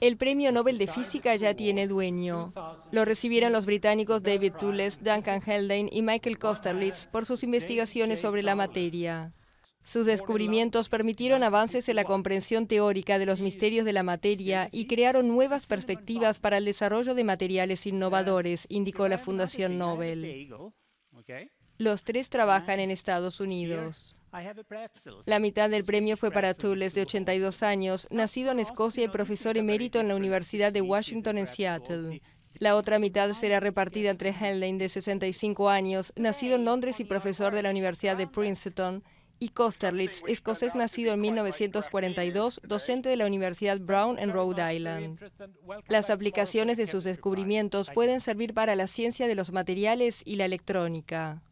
El premio Nobel de Física ya tiene dueño. Lo recibieron los británicos David Tulles, Duncan Haldane y Michael Kosterlitz por sus investigaciones sobre la materia. Sus descubrimientos permitieron avances en la comprensión teórica de los misterios de la materia y crearon nuevas perspectivas para el desarrollo de materiales innovadores, indicó la Fundación Nobel. Los tres trabajan en Estados Unidos. La mitad del premio fue para Tulles, de 82 años, nacido en Escocia y profesor emérito en la Universidad de Washington en Seattle. La otra mitad será repartida entre Henley, de 65 años, nacido en Londres y profesor de la Universidad de Princeton, y Kosterlitz, escocés nacido en 1942, docente de la Universidad Brown en Rhode Island. Las aplicaciones de sus descubrimientos pueden servir para la ciencia de los materiales y la electrónica.